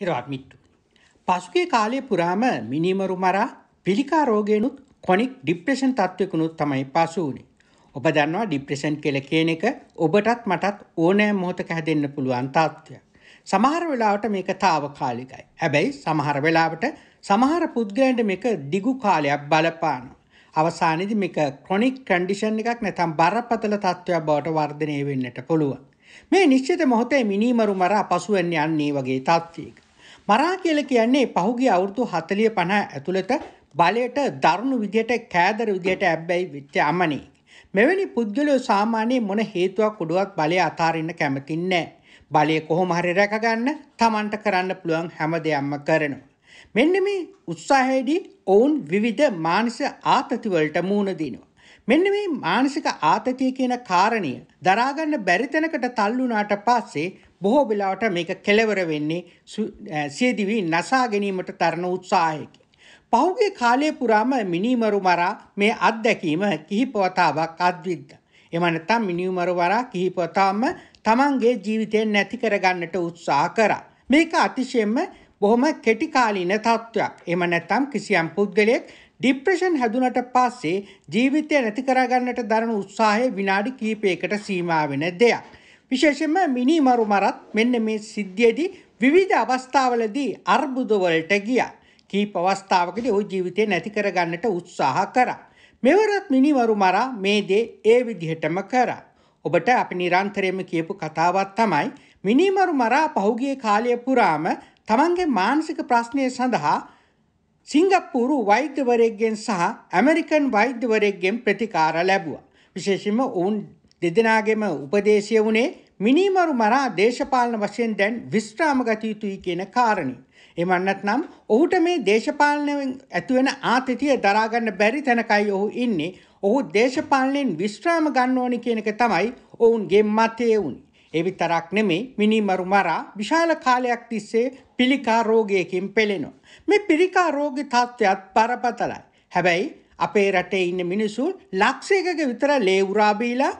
හිරවත් මිට්ටු. පසුගේ කාලය පුරාම මිනිමරු මරා පිළිකා රෝගෙනුත් කොනික් ඩිප්‍රෙෂන් තත්ත්වකුණුත් තමයි පසු වුණේ. ඔබ දන්නවා ඩිප්‍රෙෂන් කෙල කියන එක ඔබටත් මටත් ඕනෑ මොහොතක හැදෙන්න්න පුළුවන් තත්ත්වය. සමහර වෙලාවට මේක තාව කාලිකයි. හැබැයි සමහර වෙලාවට සමහර පුද්ගලන්ට මේක දිගු කාලයක් බලපාන. අවසානිදි මේක කොනික් කන්ඩිෂන් එකක් නැතම් බරපතල තත්ත්වයක් බවට වර්ධනය වෙන්නට පුළුවන්. මේ නිශ්චිත මොහොතේ මිනීමරු මරා පසුවෙන්න යන්නේ වගේ තත්ත්වයක. මරා කියල කියන්නේ පහුගේ අවුරුදු හතලිය පණහ ඇතුළත බලයට දරුණු විදියට කෑදර විදියට ඇබ්බැයි විච්ච අමනේ. මෙවැනි පුද්ගලයෝ සාමාන්‍ය මොන හේතුවක් කොඩුවක් බලය අතාරන්න කැමතින්නේ. බලය කොහොම හරි රැකගන්න තමන්ට කරන්න පුළුවන් හැම දෙයක්ම කරනවා. මෙන්න මේ උත්සාහයේදී ඔවුන් විවිධ මානස ආතතිවලට මූුණ දිනවා. මෙන්න මේ මානසික ආතතිය කියන කාරණය දරාගන්න බැරි තැනකට තල්ලුණාට පස්සේ බොහෝ වෙලාවට මේක කෙලවර වෙන්නේ සියදිවි නසා ගැනීමට තරණ උත්සාහයකි. පහුගිය කාලය පුරාම මිනිමරු මරා මේ අත්දැකීම කිහිප වතාවක් අද්විද්ද. එම නැත්නම් මිනිමරු වරා කිහිප වතාවම තමන්ගේ ජීවිතයෙන් නැති කරගන්නට උත්සාහ කරා. මේක අතිශයෙන්ම බොහොම කෙටි කාලීන තත්ත්වයක්. එම නැත්නම් කිසියම් පුද්ගලයෙක් ඩිප්‍රෙෂන් හැදුනට පස්සේ ජීවිතය නැති කරගන්නට දරන උත්සාහය විනාඩි කීපයකට සීමා වෙන දෙයක්. විශේෂයෙන්ම මිනිමරු මරත් මෙන්න මේ සිද්ධියේදී විවිධ අවස්ථාවලදී අර්බුදවලට ගියා. කීප අවස්ථාවකදී ওই ජීවිතේ නැති කරගන්නට උත්සාහ කරා. මෙවරත් මිනිමරු මරා මේ දේ ඒ විදිහටම කරා. ඔබට අපි නිරන්තරයෙන්ම කියපු කතාවක් තමයි මිනිමරු මරා පහුගිය කාලය පුරාම තමන්ගේ මානසික ප්‍රශ්නය සඳහා සිංගප්පූරු වෛද්‍යවරයෙක්ගෙන් සහ ඇමරිකන් වෛද්‍යවරයෙක්ගෙන් ප්‍රතිකාර ලැබුවා. විශේෂම ඔවුන් දෙදෙනගේම උපදේශය වුණේ මිනිමරු මරා දේශපාලන වශයෙන් දැන් විස්්‍රාම ගතයුතුයි කියන කාරණය. එමන්නත් නම් ඔහුට මේ දේශපාලනයෙන් ඇතිවෙන ආතතිය දරාගන්න බැරි තැනකයි ඔහු ඉන්නේ ඔහු දේශපාලනයෙන් විශ්‍රාම ගන්න ඕනි කියනක තමයි ඔවුන්ගේ මතය වුණේ. ඒ විතරක් නෙමෙයි මිනිමරු මරා විශාල කාලයක් තිස්සේ පිළිකා රෝගයකින් පෙළෙනවා. මේ පිළිකා රෝගී තත්ත්වයත් බරපතලයි. හැබැයි අපේ රටේ ඉන්න මිනිස්සු ලක්ෂයකක විතර ලේ උරා බීලා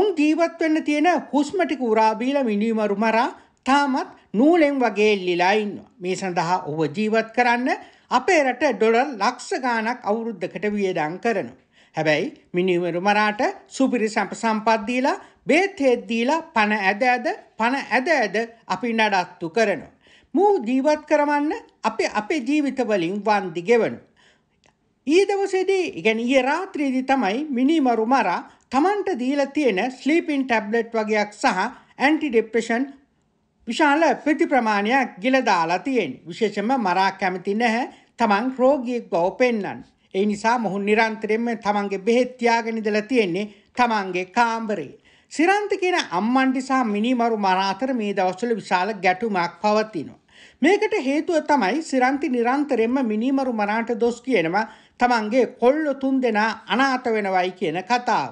උන් ජීවත් වෙන්න තියෙන හුස්ම ටික උරා බීලා මිනිමරු මරා තාමත් නූලෙන් වගේ එල්ලිලා ඉන්නවා. මේ සඳහා ඔබ ජීවත් කරන්න අපේ රට ඩොලර් ලක්ෂ ගාණක් අවුරුද්දකට වියදම් කරනවා. හැබැයි මිනිමරු මරාට සුපිරි සම්ප සම්පත් දීලා බේත් හෙද්දීලා පණ ඇද ඇද පණ ඇද ඇද අපි නඩත්තු කරනවා. මූ ජීවත් කරවන්න අපේ අපේ ජීවිතවලින් වන්දි ගෙවනු. ඊ දවසේදී ඉගැන ඒ රාත්‍රීදි තමයි මිනිමරු මරා තමන්ට දීලා තියෙන ස්ලීපින් ටැබ්ලට් වගයක් සහ ඇන්ටි ඩිප්‍රෙෂන් විශාල ප්‍රතිප්‍රමාණයක් ගිලදාලා තියෙන් විශේෂම මරා කැමති නැහැ තමන් රෝගියෙක් බව පෙන්නන්. ඒ නිසා මොහු නිරන්තරයෙන්ම තමන්ගේ බෙහෙත් තියාගෙන ඉඳලා තියෙන්නේ තමන්ගේ කාමරේ. සිරන්ත කියන අම්මන්ටි සහ මිනිමරු මර අතර මේ දවස්වල විශාල ගැටුමක් පවතිනවා. මේකට හේතුව තමයි සිරන්ති නිරන්තරයෙන්ම මිනිමරු මරාට දොස් කියනවා තමන්ගේ කොල්ල තුන් දෙනා අනාථ වෙනවයි කියන කතාව.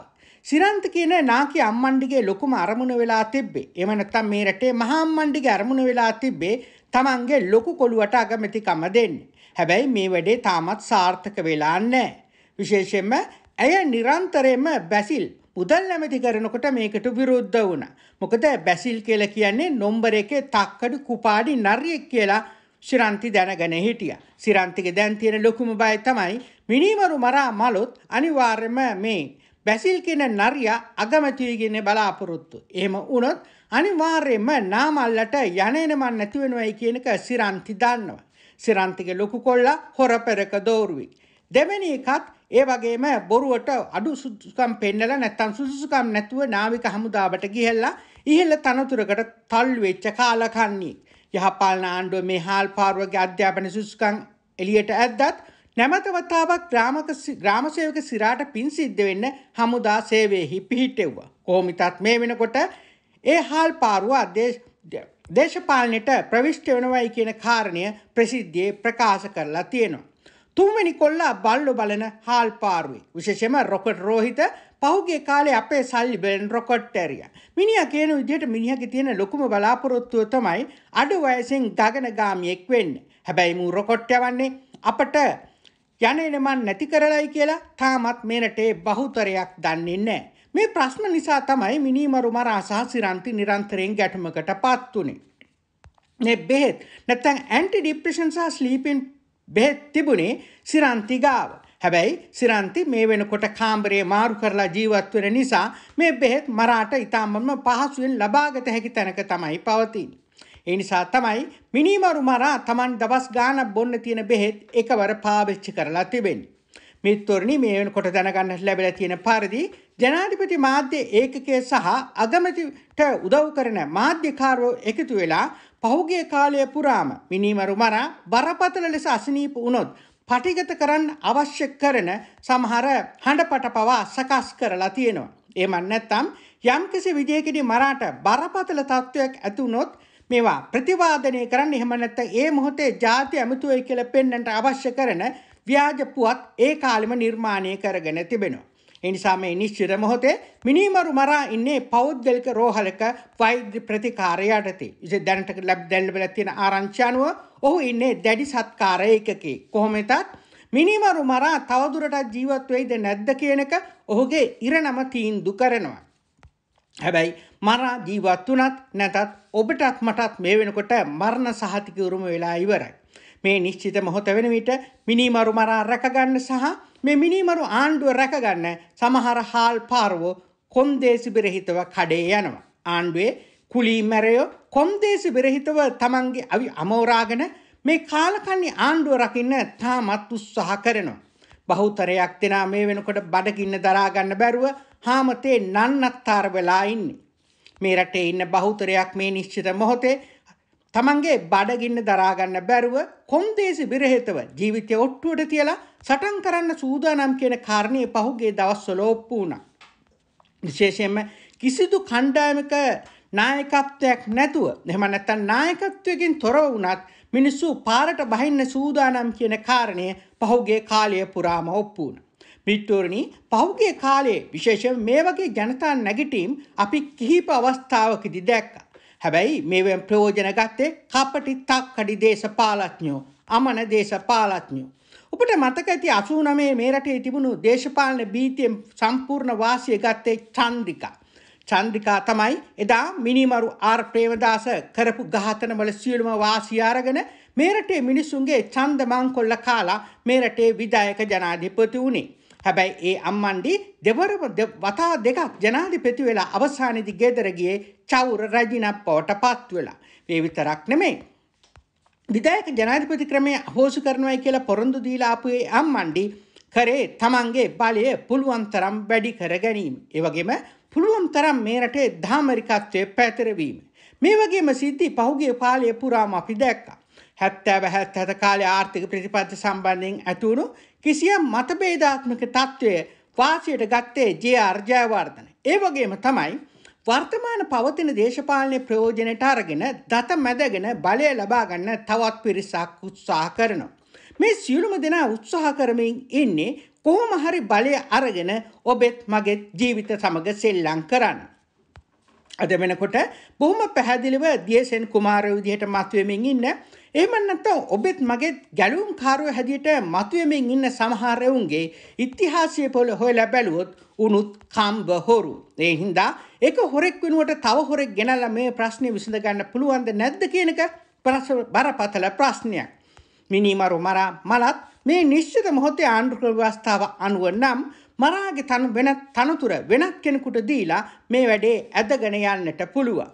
සිරන්ත කියන නාකි අම්මණ්ඩිගේ ලොකුම අරමුණ වෙලා තිබ්බේ. එහෙම නැත්නම් මේ රටේ මහා අම්මණ්ඩිගේ අරමුණ වෙලා තිබ්බේ තමන්ගේ ලොකු කොළුවට අගමැතිකම දෙන්න. හැබැයි මේ වැඩේ තාමත් සාර්ථක වෙලා නැහැ. විශේෂයෙන්ම ඇය නිරන්තරයෙන්ම බැසිල් මුදල් ඇමතිකරනකොට මේකට විරුද්ධ වුණ. මොකද බැසිල් කියල කියන්නේ නොම්බර එකේ තක්කඩු කුපාඩි නරියෙක් කියලා ශිරන්ති දැනගෙන හිටිය. සිරන්තික දැන් තියෙන ලොකුම බය තමයි මිනිවරු මරා මලොත් අනිවාර්යම මේ. බැසිල් කියන නරිය අගමැතිවගෙන බලාපොරොත්තු. එහෙම වුණොත් අනිවාර්යෙන්ම නාමල්ලට යනේනමන් නැතිවෙනවයි කියනක සිරන්ති දන්නවා. සිරන්තික ලොකු කොල්ලා හොර පෙරක දෝරුවයි. දෙවැනි එකත් ඒ වගේම බොරුවට අඩු සුදුසුකම් පෙන්නලා නැත්තම් සුදුසුකම් නැතුව නාවික හමුදාවට ගිහිල්ලා ඉහළ තනතුරකට තල්ලු වෙච්ච කාලකන්ණී යහපාලන ආණ්ඩුව මේ හාල් පාරුවගේ අධ්‍යාපන සුදුසුකම් එළියට ඇද්දත් නැමත වතාවක් ග්‍රාමක ග්‍රාමසේවක සිරාට පින් සිද්ධ වෙන්න හමුදා සේවයෙහි පිහිටෙව්වා. කොහොමිතත් මේ වෙනකොට ඒ හාල් පාරුව දේශපාලනයට ප්‍රවිෂ්ඨ වෙනවයි කියන කාරණය ප්‍රසිද්ධියේ ප්‍රකාශ කරලා තියෙනවා. තුන්වැනි කොල්ලා බල්ලු බලන හාල් පාරුයි. විශේෂම රොකට් රෝහිත පහුගේ කාලේ අපේ සල්ලි බෙන් රොකට් ටැරිය. මිනිහ කියන විදිහට මිනිහගේ තියෙන ලොකුම බලාපොරොත්තුව තමයි අඩු වයසෙන් ගගන ගාමියෙක් වෙන්න. හැබැයි මූ රොකොට් යවන්නේ අපට යන්නේ මන් නැති කරලයි කියලා තාමත් මේනටේ බහුතරයක් දන්නේ නැහැ. මේ ප්‍රශ්න නිසා තමයි මිනිමරු මරා සහ සිරන්ති නිරන්තරයෙන් ගැටමකට පත් උනේ. මේ බෙහෙත් නැත්තම් ඇන්ටි ඩිප්‍රෙෂන් සහ ස්ලීපින් බෙහෙත් තිබුණේ සිරන්ති ගාව. හැබැයි සිරන්ති මේ වෙනකොට කාම්බරේ මාරු කරලා ජීවත් වෙන නිසා මේ බෙහෙත් මරාට ඉතාමත්ම පහසුවෙන් ලබාගත හැකි තැනක තමයි පවතින්නේ. ඒ නිසා තමයි මිනිමරු මරා Taman දවස් ගාණක් බොන්න තියෙන බෙහෙත් එකවර පාවිච්චි කරලා තිබෙන්නේ. මිත්තුරනි මේ වෙනකොට දැනගන්නට ලැබිලා තියෙන පරිදි ජනාධිපති මාධ්‍ය ඒකකය සහ අගමැතිට උදව් කරන මාධ්‍යකාරෝ එකතු වෙලා පහුගේ කාලය පුරාම මිනීමරු මරා බරපතල ලෙස අසනීප වුණොත් පටිගත කරන්න අවශ්‍ය කරන සමහර හඬපට පවා සකස් කරලා තියෙනවා. එමන් නැත්තම් යම්කිසි විජයකිනි මරාට බරපතල තත්ත්වයක් ඇතුනොත් මේවා ප්‍රතිවාදනය කරන්න එහෙම නැත්නම් ඒ මොහොතේ ජාති ඇමතුවයි කියලා පෙන්වන්නට අවශ්‍ය කරන ව්‍යාජ පුවත් ඒ කාලෙම නිර්මාණය කරගෙන තිබෙනවා. එනිසා මේ නිශ්චිත මොහොතේ මිනීමරු මරා ඉන්නේ පෞද්ගලික රෝහලක වෛද්‍ය ප්‍රතිකාරය යටතේ. ඉතින් දැනට ලැබ දෙල්ලබල තියෙන ආරංචි අනුව ඔහු ඉන්නේ දැඩි සත්කාරයකකේ. කොහොමෙතත් මිනිමරු මරා තවදුරටත් ජීවත් වෙයිද නැද්ද කියන එක ඔහුගේ ඉරණම තීන්දුව කරනවා. හැබැයි මරා ජීවත් වුණත් නැතත් ඔබටත් මටත් මේ වෙනකොට මරණ සහතික උරුම වෙලා ඉවරයි. මේ නිශ්චිත මොහොත වෙන විට මිනිමරු මරා රැකගන්න සහ මේ මිනිමරු ආණ්ඩුව රැකගන්න සමහර හාල් පාරවෝ කොන්දේසි බෙරහිතව කඩේ යනවා. ආණ්ඩුවේ කුලී මැරයෝ කොන්දේසි බෙරහිතව තමන්ගේ අවි අමෝරාගෙන මේ කාලකන්නේ ආණ්ඩුව රකින්න තාමත් උත්සාහ කරනවා. බහුතරයක් දෙනා මේ වෙනකොට බඩගින්න දරාගන්න බැරුව හාමතේ නන්නත්තාර වෙලා ඉන්නේ. මේ රටේ ඉන්න බහුතරයක් මේ නිශ්චිත මොහොතේ තමන්ගේ බඩගින්න දරාගන්න බැරුව කොන්දේසි බිරහෙතව ජීවිතය ඔට්ටුවට තියලා සටන් කරන්න සූදානම් කියන කාරණය පහුගේ දවස්වල ඔප්පු වුණා. විශේෂයෙන්ම කිසිදු කණ්ඩායමක නායකත්වයක් නැතුව එහෙම නැත්නම් නායකත්වයෙන් තොරව වුණත් මිනිස්සු පාරට බහින්න සූදානම් කියන කාරණය පහුගේ කාලය පුරාම ඔප්පු වුණා. මිත්‍රෝරණි පහුගේ කාලයේ විශේෂයෙන් මේ වගේ ජනතා නැගිටීම් අපි කිහිප අවස්ථාවකදී දැක්කා. හැබැයි මේ ප්‍රයෝජන ගත්තේ කපටි තක්කඩි දේශපාලඥයෝ අමන දේශපාලඥයෝ. ඔබට මතක ඇති 89 මේ රටේ තිබුණු දේශපාලන බීතියෙන් සම්පූර්ණ වාසිය ගත්තේ චන්ද්‍රිකා. චන්ද්‍රිකා තමයි එදා මිනිමරු ආර් ප්‍රේමදාස කරපු ඝාතනවල සියලුම වාසිය අරගෙන මේ රටේ මිනිසුන්ගේ ඡන්ද මංකොල්ල කාලා මේ රටේ විධායක ජනාධිපති වුණේ. හැබැයි ඒ අම්මන්ඩි දෙවරම වතා දෙකක් ජනාධිපති වෙලා අවසානයේදී ගෙදර ගියේ චවුර රජිනප්පවට පත් වෙලා. මේ විතරක් නෙමෙයි. විධායක ජනාධිපති ක්‍රමය හෝසු කරනවායි කියලා පොරොන්දු දීලා ආපු ඒ අම්මන්ඩි කරේ තමන්ගේ බලය පුළුවන් තරම් වැඩි කර ගැනීම. ඒ වගේම පුළුවන් තරම් මේ රටේ ධාමරිකත්වයේ පැතිරවීම. මේ වගේම සිද්ධි පහුගිය කාලයේ පුරාම අපි දැක්කා. හැත්තෑ බැහැත් හැත කාලය ආර්ථික ප්‍රතිපත්ති සම්බන්ධයෙන් ඇතුවුණු කිසියම් මතබේධාත්මක තත්ත්වය වාසියට ගත්තේ ජේ අර්ජයවර්ධන. ඒ වගේම තමයි වර්තමාන පවතින දේශපාලනය ප්‍රයෝජනයට අරගෙන දත මැදගෙන බලය ලබාගන්න තවත් පිරිසක් උත්සාහ කරනවා. මේ සියලුම දෙනා උත්සාහ කරමින් ඉන්නේ කොහොම හරි බලය අරගෙන ඔබෙත් මගෙත් ජීවිත සමග සෙල්ලං කරන්න. අද වෙනකොට බොහොම පැහැදිලිව දියසෙන් කුමාර විදිහට මතුවෙමින් ඉන්න. එහෙම නැත්නම් ඔබෙත් මගෙත් ගැලුම් කාරෝ හැදියට මතුවෙමින් ඉන්න සමහරවුන්ගේ ඉතිහාසය පොළ හොයලා බැලුවොත් උනුත් කම්බ හොරු. ඒ හින්දා ඒක හොරෙක් වෙනුවට තව හොරෙක් ගෙනල්ලා මේ ප්‍රශ්නේ විසඳ ගන්න පුළුවන්ද නැද්ද කියන එක බරපතල ප්‍රශ්නයක්. මිනිමරු මරා මලත් මේ නිශ්චිත මොහොතේ ආණ්ඩුක්‍රම ව්‍යවස්ථාව අනුව නම් මරාගේ තනු වෙන තනතුර වෙනත් කෙනෙකුට දීලා මේ වැඩේ ඇදගෙන යන්නට පුළුවන්.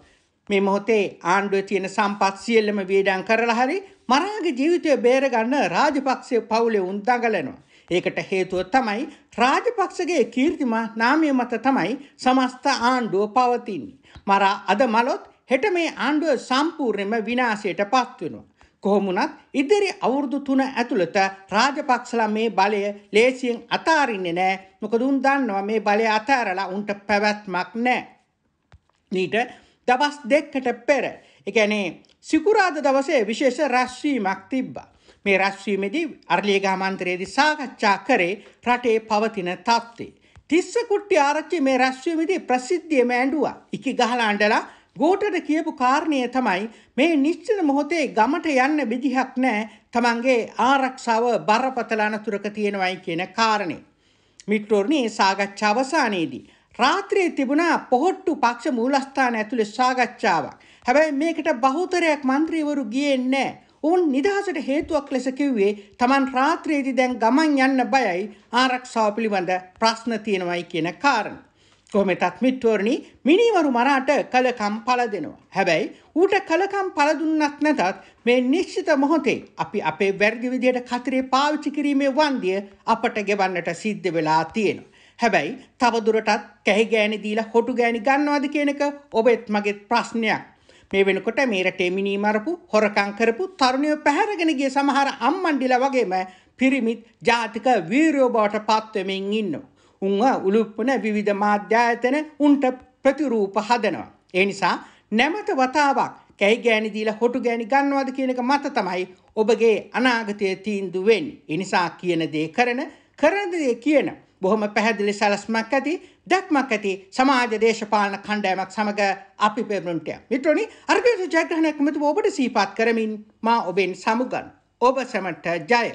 මේ මොහොතේ ආණ්ඩුව තියෙන සම්පත් සියල්ලම වියදම් කරලා හරි මරාගේ ජීවිතය බේරගන්න රාජපක්ෂේ පවුලේ උන් දඟලනවා. ඒකට හේතුව තමයි රාජපක්ෂගේ කීර්තිමා නාමය මත තමයි සමස්ත ආණ්ඩුව පවතින්නේ. මරා අද මලොත් හෙට මේ ආණ්ඩුව සම්පූර්ණයෙන්ම විනාශයට පත් වෙනවා. කොහොමුණත් ඉදිරි අවුරුදු තුන ඇතුළත රාජපක්ෂලා මේ බලය ලේසියෙන් අතාරින්නේ නෑ මොකද උන් දන්නවා මේ බලය අතෑරලා උන්ට පැවැත්මක් නෑ. නීට දවස් දෙක්කට පෙර එකනේ සිකුරාද දවසේ විශේෂ රැස්වීමක් තිබ්බා. මේ රැස්වීමේදී අරලියගහ මන්ත්‍රයේදී සාකච්ඡා කරේ රටේ පවතින තත්ත්වය. තිස්ස කුට්ටි ආරච්චි මේ රැස්වීමේදී ප්‍රසිද්ධියම ඇඬුවා. ඉකි ගහලා අඬලා ගෝටට කියපු කාරණය තමයි මේ නිශ්චිත මොහොතේ ගමට යන්න විදිහක් නෑ තමන්ගේ ආරක්ෂාව බරපතල අනතුරක තියෙනවයි කියන කාරණේ. මිත්‍රෝර්ණී සාකච්ඡා අවසානයේදී රාත්‍රියේ තිබුණා පොහොට්ටු පක්ෂ මූලස්ථාන ඇතුලේ සාකච්ඡාවක්. හැබැයි මේකට බහුතරයක් മന്ത്രിවරු ගියේ නැහැ. ඔවුන් නිදහසට හේතුවක් ලෙස කිව්වේ Taman රාත්‍රියේදී දැන් ගමන් යන්න බයයි ආරක්ෂාව පිළිබඳ ප්‍රශ්න තියෙනවයි කියන කාරණේ. ඔහොම තත්මිට්ටෝරණි මිනිවරු මරාට කලකම් පල දෙනවා. හැබැයි ඌට කලකම් පලදුන්නත් නැතත් මේ නිශ්චිත මොහොතේ අපි අපේ වැරදි විදියට කතරේ පාවිච්චි කිරීමේ වන්දිය අපට ගෙවන්නට සිද්ධ වෙලා තියෙනවා. හැබැයි තවදුරටත් කැහි ගෑනි දීලා හොටු ගෑනි ගන්නවද කියනක ඔබෙත් මගෙත් ප්‍රශ්නයක්. මේ වෙනකොට මේ රටේ මිනීමරපු හොරකම් කරපු තරුණයෝ පැහැරගෙන ගිය සමහර අම්මන්ඩිලා වගේම පිරිමිත් ජාතික වීරයෝ බවට පත්වෙමින් ඉන්නවා. උන්ව උලුප්පන විවිධ මාධ්‍යායතන උන්ට ප්‍රතිරූප හදනවා. ඒ නිසා නැමත වතාවක් කැයි ගෑනි දීලා හොටු ගෑනි ගන්නවද කියන එක මත තමයි ඔබගේ අනාගතය තීන්දුව වෙන්නේ. ඒ නිසා කියන දේ කරන, කරන දේ කියන බොහොම පැහැදිලි සැලැස්මක් ඇති, දැක්මක් ඇති සමාජ දේශපාලන කණ්ඩායමක් සමග අපි පෙරමුණට. මිත්‍රෝනි, අර්ගය ජයග්‍රහණයක් මෙතුම ඔබට සීපාත් කරමින් මා ඔබෙන් සමුගන්. ඔබ සැමට ජය.